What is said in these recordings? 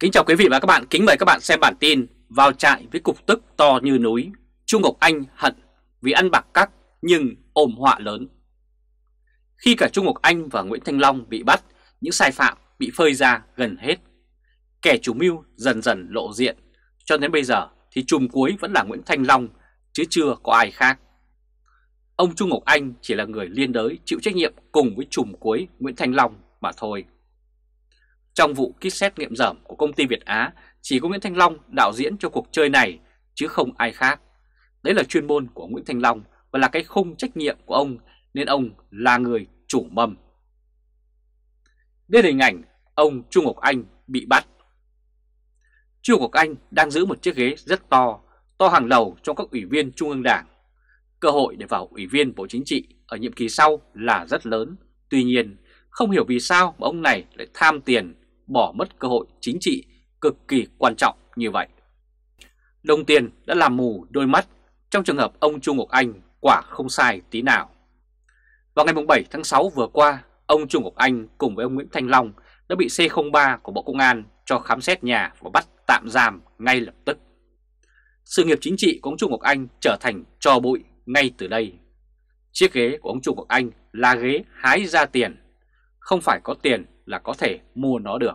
Kính chào quý vị và các bạn, kính mời các bạn xem bản tin Vào trại với cục tức to như núi Trung Ngọc Anh hận vì ăn bạc cắt nhưng ôm họa lớn Khi cả Trung Ngọc Anh và Nguyễn Thanh Long bị bắt Những sai phạm bị phơi ra gần hết Kẻ chủ mưu dần dần lộ diện Cho đến bây giờ thì chùm cuối vẫn là Nguyễn Thanh Long Chứ chưa có ai khác Ông Trung Ngọc Anh chỉ là người liên đới chịu trách nhiệm cùng với chùm cuối Nguyễn Thanh Long mà thôi trong vụ kit xét nghiệm dởm của công ty Việt Á, chỉ có Nguyễn Thanh Long đạo diễn cho cuộc chơi này, chứ không ai khác. Đấy là chuyên môn của Nguyễn Thanh Long và là cái khung trách nhiệm của ông, nên ông là người chủ mầm. Đây là hình ảnh ông Trung Ngọc Anh bị bắt. Trung Ngọc Anh đang giữ một chiếc ghế rất to, to hàng đầu trong các ủy viên Trung ương Đảng. Cơ hội để vào ủy viên Bộ Chính trị ở nhiệm kỳ sau là rất lớn. Tuy nhiên, không hiểu vì sao mà ông này lại tham tiền bỏ mất cơ hội chính trị cực kỳ quan trọng như vậy. Đồng tiền đã làm mù đôi mắt trong trường hợp ông Trung Ngọc Anh quả không sai tí nào. Vào ngày 7 tháng 6 vừa qua, ông Trung Ngọc Anh cùng với ông Nguyễn Thanh Long đã bị C03 của Bộ Công an cho khám xét nhà và bắt tạm giam ngay lập tức. Sự nghiệp chính trị của ông Trung Ngọc Anh trở thành trò bụi ngay từ đây. Chiếc ghế của ông Trung Ngọc Anh là ghế hái ra tiền, không phải có tiền là có thể mua nó được.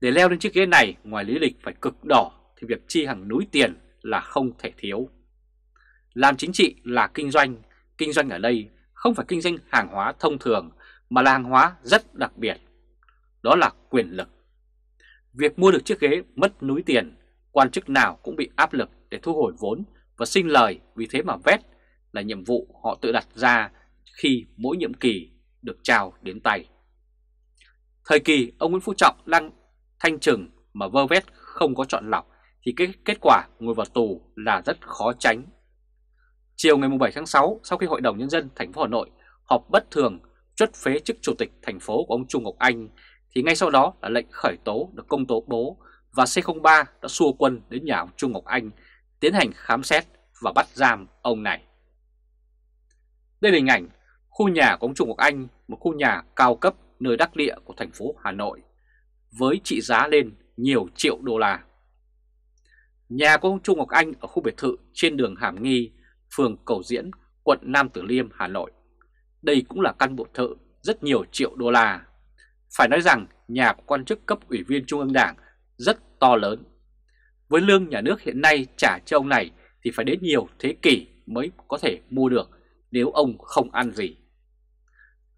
Để leo lên chiếc ghế này ngoài lý lịch phải cực đỏ thì việc chi hàng núi tiền là không thể thiếu. Làm chính trị là kinh doanh, kinh doanh ở đây không phải kinh doanh hàng hóa thông thường mà là hàng hóa rất đặc biệt. Đó là quyền lực. Việc mua được chiếc ghế mất núi tiền, quan chức nào cũng bị áp lực để thu hồi vốn và sinh lời vì thế mà vét là nhiệm vụ họ tự đặt ra khi mỗi nhiệm kỳ được trao đến tay. Thời kỳ ông Nguyễn Phú Trọng đang thanh trừng mà vơ vét không có chọn lọc thì cái kết quả ngồi vào tù là rất khó tránh. Chiều ngày 7 tháng 6, sau khi Hội đồng Nhân dân thành phố Hà Nội họp bất thường chuất phế chức chủ tịch thành phố của ông Trung Ngọc Anh, thì ngay sau đó là lệnh khởi tố được công tố bố và C03 đã xua quân đến nhà ông Trung Ngọc Anh tiến hành khám xét và bắt giam ông này. Đây là hình ảnh khu nhà của ông Trung Ngọc Anh, một khu nhà cao cấp nơi đắc địa của thành phố Hà Nội, với trị giá lên nhiều triệu đô la. Nhà của ông Trung Ngọc Anh ở khu biệt thự trên đường Hàm Nghi, phường Cầu Diễn, quận Nam Tử Liêm, Hà Nội. Đây cũng là căn biệt thự rất nhiều triệu đô la. Phải nói rằng nhà của quan chức cấp ủy viên Trung ương Đảng rất to lớn. Với lương nhà nước hiện nay trả cho ông này thì phải đến nhiều thế kỷ mới có thể mua được nếu ông không ăn gì.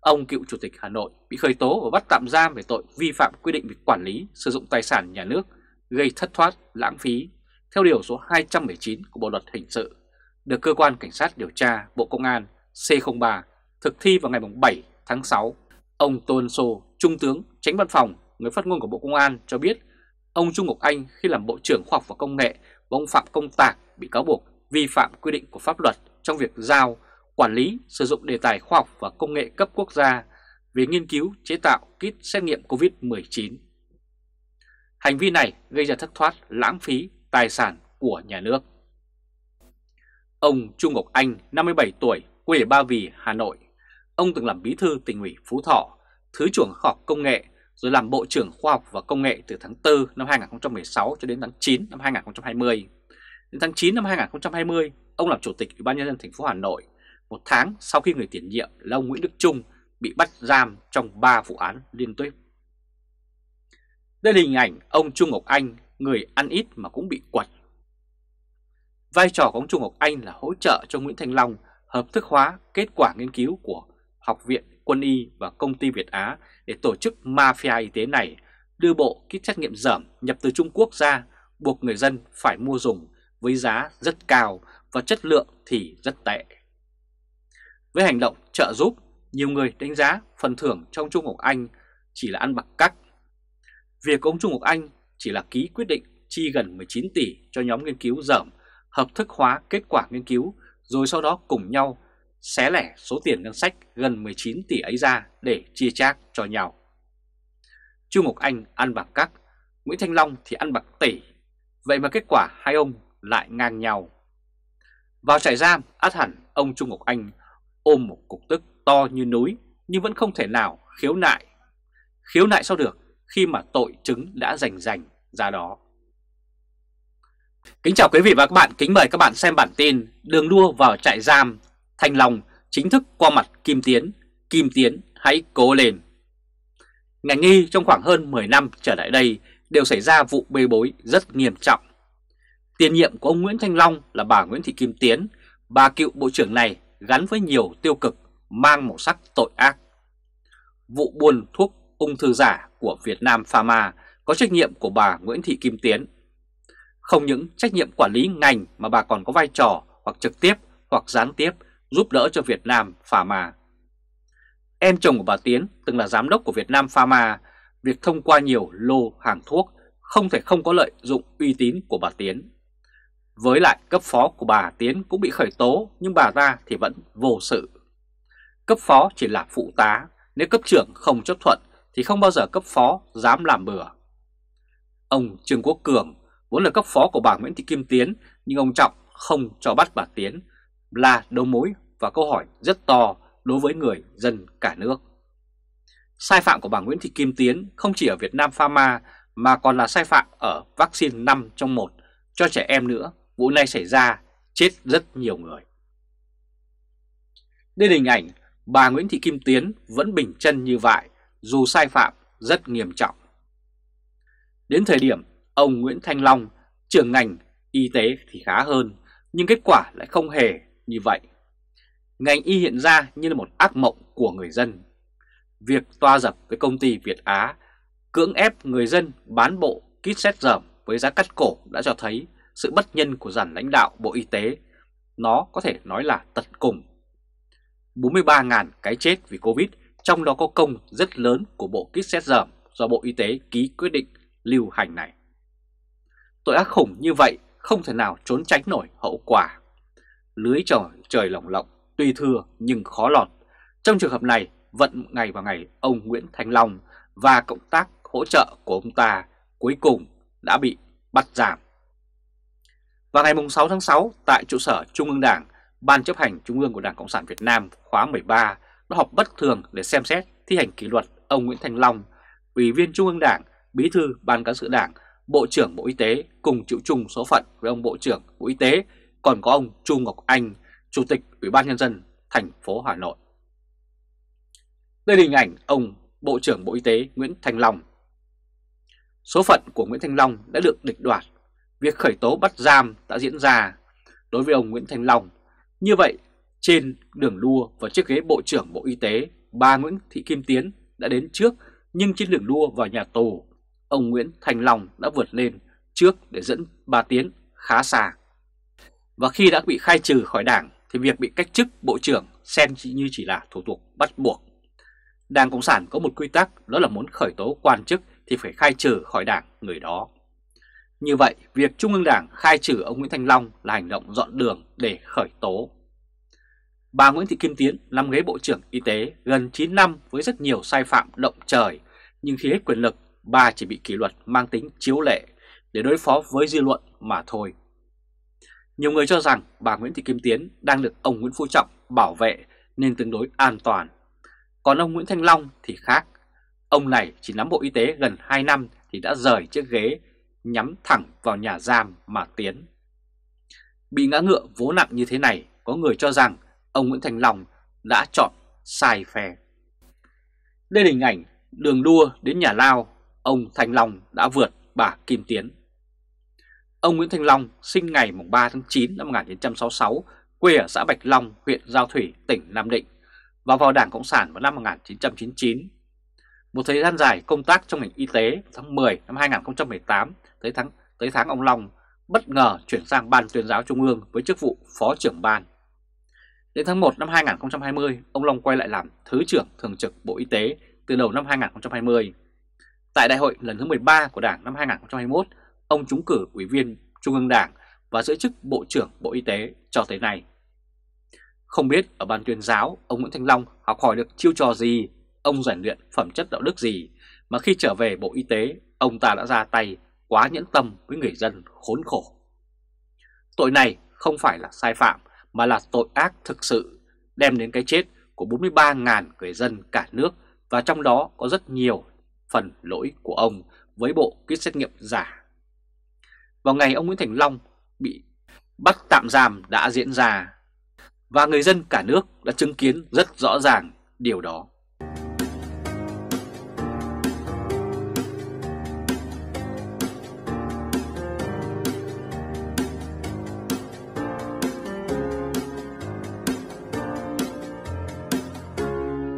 Ông cựu chủ tịch Hà Nội bị khởi tố và bắt tạm giam về tội vi phạm quy định về quản lý sử dụng tài sản nhà nước gây thất thoát, lãng phí theo điều số 219 của Bộ luật hình sự được cơ quan cảnh sát điều tra Bộ Công an C03 thực thi vào ngày 7 tháng 6. Ông tôn Sô, Trung tướng, tránh văn phòng, người phát ngôn của Bộ Công an cho biết ông Trung Ngọc Anh khi làm Bộ trưởng Khoa học và Công nghệ và ông Phạm Công Tạc bị cáo buộc vi phạm quy định của pháp luật trong việc giao quản lý sử dụng đề tài khoa học và công nghệ cấp quốc gia về nghiên cứu chế tạo kit xét nghiệm COVID-19. Hành vi này gây ra thất thoát lãng phí tài sản của nhà nước. Ông Trung Ngọc Anh, 57 tuổi, quê ở Ba Vì, Hà Nội. Ông từng làm bí thư tỉnh ủy Phú Thọ, Thứ trưởng Khoa học Công nghệ, rồi làm Bộ trưởng Khoa học và Công nghệ từ tháng 4 năm 2016 cho đến tháng 9 năm 2020. Đến tháng 9 năm 2020, ông làm Chủ tịch Ủy ban Nhân dân thành phố Hà Nội một tháng sau khi người tiền nhiệm là ông Nguyễn Đức Trung bị bắt giam trong 3 vụ án liên tiếp. Đây là hình ảnh ông Trung Ngọc Anh, người ăn ít mà cũng bị quật. Vai trò của ông Trung Ngọc Anh là hỗ trợ cho Nguyễn Thanh Long hợp thức hóa kết quả nghiên cứu của Học viện Quân y và Công ty Việt Á để tổ chức mafia y tế này đưa bộ kit xét nghiệm dởm nhập từ Trung Quốc ra buộc người dân phải mua dùng với giá rất cao và chất lượng thì rất tệ. Với hành động trợ giúp, nhiều người đánh giá phần thưởng trong Trung Ngọc Anh chỉ là ăn bạc cắt. Việc ông Trung Ngọc Anh chỉ là ký quyết định chi gần 19 tỷ cho nhóm nghiên cứu dởm hợp thức hóa kết quả nghiên cứu rồi sau đó cùng nhau xé lẻ số tiền ngân sách gần 19 tỷ ấy ra để chia chác cho nhau. Chu Ngọc Anh ăn bạc cắt, Nguyễn Thanh Long thì ăn bạc tỷ, vậy mà kết quả hai ông lại ngang nhau. Vào trại giam, át hẳn ông Trung Ngọc Anh ôm một cục tức to như núi nhưng vẫn không thể nào khiếu nại. Khiếu nại sao được khi mà tội chứng đã rành rành ra đó. Kính chào quý vị và các bạn, kính mời các bạn xem bản tin Đường đua vào trại giam, Thành Long chính thức qua mặt Kim Tiến, Kim Tiến hãy cố lên. Ngành nghi trong khoảng hơn 10 năm trở lại đây đều xảy ra vụ bê bối rất nghiêm trọng. Tiền nhiệm của ông Nguyễn Thanh Long là bà Nguyễn Thị Kim Tiến, bà cựu bộ trưởng này gắn với nhiều tiêu cực mang màu sắc tội ác. Vụ buôn thuốc ung thư giả của Việt Nam Pharma có trách nhiệm của bà Nguyễn Thị Kim Tiến. Không những trách nhiệm quản lý ngành mà bà còn có vai trò hoặc trực tiếp hoặc gián tiếp giúp đỡ cho Việt Nam Pharma. Em chồng của bà Tiến từng là giám đốc của Việt Nam Pharma, việc thông qua nhiều lô hàng thuốc không thể không có lợi dụng uy tín của bà Tiến. Với lại cấp phó của bà Tiến cũng bị khởi tố nhưng bà ta thì vẫn vô sự. Cấp phó chỉ là phụ tá, nếu cấp trưởng không chấp thuận thì không bao giờ cấp phó dám làm bừa. Ông Trương Quốc Cường vốn là cấp phó của bà Nguyễn Thị Kim Tiến nhưng ông Trọng không cho bắt bà Tiến là đầu mối và câu hỏi rất to đối với người dân cả nước. Sai phạm của bà Nguyễn Thị Kim Tiến không chỉ ở Việt Nam Pharma mà còn là sai phạm ở vaccine 5 trong 1 cho trẻ em nữa Vụ này xảy ra chết rất nhiều người. Đến hình ảnh bà Nguyễn Thị Kim Tiến vẫn bình chân như vậy dù sai phạm rất nghiêm trọng. Đến thời điểm ông Nguyễn Thanh Long, trưởng ngành y tế thì khá hơn nhưng kết quả lại không hề như vậy. Ngành y hiện ra như là một ác mộng của người dân. Việc toa dập với công ty Việt Á cưỡng ép người dân bán bộ kit xét dởm với giá cắt cổ đã cho thấy sự bất nhân của dàn lãnh đạo Bộ Y tế, nó có thể nói là tận cùng. 43.000 cái chết vì Covid, trong đó có công rất lớn của bộ kit xét dởm do Bộ Y tế ký quyết định lưu hành này. Tội ác khủng như vậy không thể nào trốn tránh nổi hậu quả. Lưới trời, trời lỏng lộng, tuy thưa nhưng khó lọt. Trong trường hợp này, vận ngày vào ngày ông Nguyễn Thanh Long và cộng tác hỗ trợ của ông ta cuối cùng đã bị bắt giảm. Vào ngày 6 tháng 6 tại trụ sở Trung ương Đảng, Ban chấp hành Trung ương của Đảng Cộng sản Việt Nam khóa 13 đã họp bất thường để xem xét thi hành kỷ luật ông Nguyễn Thành Long, Ủy viên Trung ương Đảng, Bí thư Ban cán sự Đảng, Bộ trưởng Bộ Y tế cùng chịu chung số phận với ông Bộ trưởng Bộ Y tế, còn có ông Chu Ngọc Anh, Chủ tịch Ủy ban Nhân dân thành phố Hà Nội. Đây là hình ảnh ông Bộ trưởng Bộ Y tế Nguyễn Thành Long. Số phận của Nguyễn Thành Long đã được địch đoạt Việc khởi tố bắt giam đã diễn ra đối với ông Nguyễn Thành Long. Như vậy, trên đường đua vào chiếc ghế Bộ trưởng Bộ Y tế, bà Nguyễn Thị Kim Tiến đã đến trước, nhưng trên đường đua vào nhà tù, ông Nguyễn Thành Long đã vượt lên trước để dẫn bà Tiến khá xa. Và khi đã bị khai trừ khỏi đảng, thì việc bị cách chức Bộ trưởng xem như chỉ là thủ tục bắt buộc. Đảng Cộng sản có một quy tắc đó là muốn khởi tố quan chức thì phải khai trừ khỏi đảng người đó. Như vậy, việc Trung ương Đảng khai trừ ông Nguyễn Thanh Long là hành động dọn đường để khởi tố. Bà Nguyễn Thị Kim Tiến nắm ghế Bộ trưởng Y tế gần 9 năm với rất nhiều sai phạm động trời, nhưng khi hết quyền lực, bà chỉ bị kỷ luật mang tính chiếu lệ để đối phó với dư luận mà thôi. Nhiều người cho rằng bà Nguyễn Thị Kim Tiến đang được ông Nguyễn Phú Trọng bảo vệ nên tương đối an toàn. Còn ông Nguyễn Thanh Long thì khác. Ông này chỉ nắm Bộ Y tế gần 2 năm thì đã rời chiếc ghế nhắm thẳng vào nhà giam mà tiến. Bị ngã ngựa vố nặng như thế này, có người cho rằng ông Nguyễn Thành Long đã chọn sai phe. Đây là hình ảnh đường đua đến nhà Lao, ông Thành Long đã vượt bà Kim Tiến. Ông Nguyễn Thành Long sinh ngày 3 tháng 9 năm 1966, quê ở xã Bạch Long, huyện Giao Thủy, tỉnh Nam Định và vào Đảng Cộng sản vào năm 1999. Một thời gian dài công tác trong ngành y tế, tháng 10 năm 2018, tới tháng, tới tháng ông Long bất ngờ chuyển sang Ban tuyên giáo Trung ương với chức vụ Phó trưởng Ban. Đến tháng 1 năm 2020, ông Long quay lại làm Thứ trưởng Thường trực Bộ Y tế từ đầu năm 2020. Tại đại hội lần thứ 13 của Đảng năm 2021, ông trúng cử Ủy viên Trung ương Đảng và giữ chức Bộ trưởng Bộ Y tế cho tới nay. Không biết ở ban tuyên giáo, ông Nguyễn Thanh Long học hỏi được chiêu trò gì, ông rèn luyện phẩm chất đạo đức gì, mà khi trở về Bộ Y tế, ông ta đã ra tay quá nhẫn tâm với người dân khốn khổ. Tội này không phải là sai phạm mà là tội ác thực sự đem đến cái chết của 43.000 người dân cả nước và trong đó có rất nhiều phần lỗi của ông với bộ kit xét nghiệm giả. Vào ngày ông Nguyễn Thành Long bị bắt tạm giam đã diễn ra và người dân cả nước đã chứng kiến rất rõ ràng điều đó.